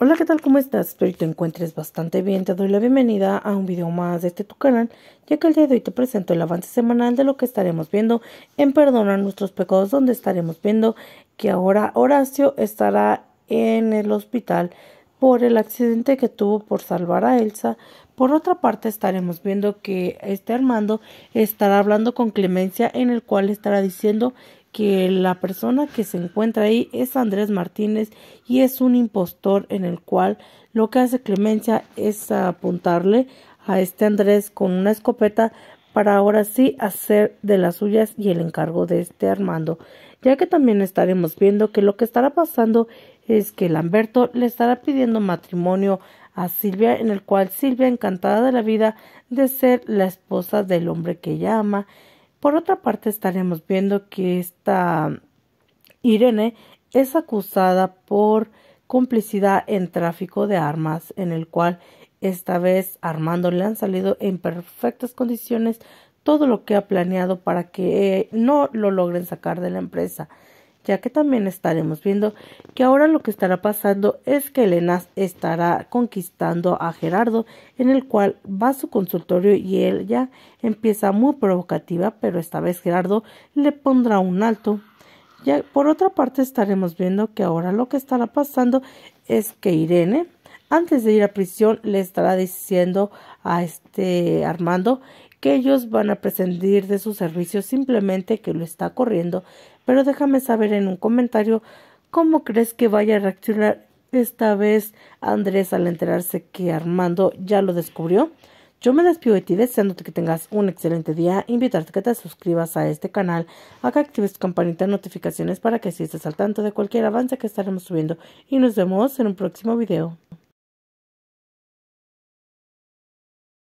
Hola, ¿qué tal? ¿Cómo estás? Espero que te encuentres bastante bien. Te doy la bienvenida a un video más de este tu canal, ya que el día de hoy te presento el avance semanal de lo que estaremos viendo en Perdonar Nuestros Pecados, donde estaremos viendo que ahora Horacio estará en el hospital por el accidente que tuvo por salvar a Elsa. Por otra parte, estaremos viendo que este Armando estará hablando con Clemencia, en el cual estará diciendo que la persona que se encuentra ahí es Andrés Martínez y es un impostor en el cual lo que hace Clemencia es apuntarle a este Andrés con una escopeta para ahora sí hacer de las suyas y el encargo de este Armando, ya que también estaremos viendo que lo que estará pasando es que Lamberto le estará pidiendo matrimonio a Silvia, en el cual Silvia, encantada de la vida de ser la esposa del hombre que ella ama, por otra parte, estaremos viendo que esta Irene es acusada por complicidad en tráfico de armas, en el cual esta vez Armando le han salido en perfectas condiciones todo lo que ha planeado para que eh, no lo logren sacar de la empresa ya que también estaremos viendo que ahora lo que estará pasando es que Elena estará conquistando a Gerardo, en el cual va a su consultorio y él ya empieza muy provocativa, pero esta vez Gerardo le pondrá un alto. Ya, por otra parte estaremos viendo que ahora lo que estará pasando es que Irene antes de ir a prisión le estará diciendo a este Armando que ellos van a prescindir de su servicio simplemente que lo está corriendo, pero déjame saber en un comentario cómo crees que vaya a reaccionar esta vez Andrés al enterarse que Armando ya lo descubrió. Yo me despido de ti deseándote que tengas un excelente día, invitarte a que te suscribas a este canal, a actives tu campanita de notificaciones para que así estés al tanto de cualquier avance que estaremos subiendo y nos vemos en un próximo video.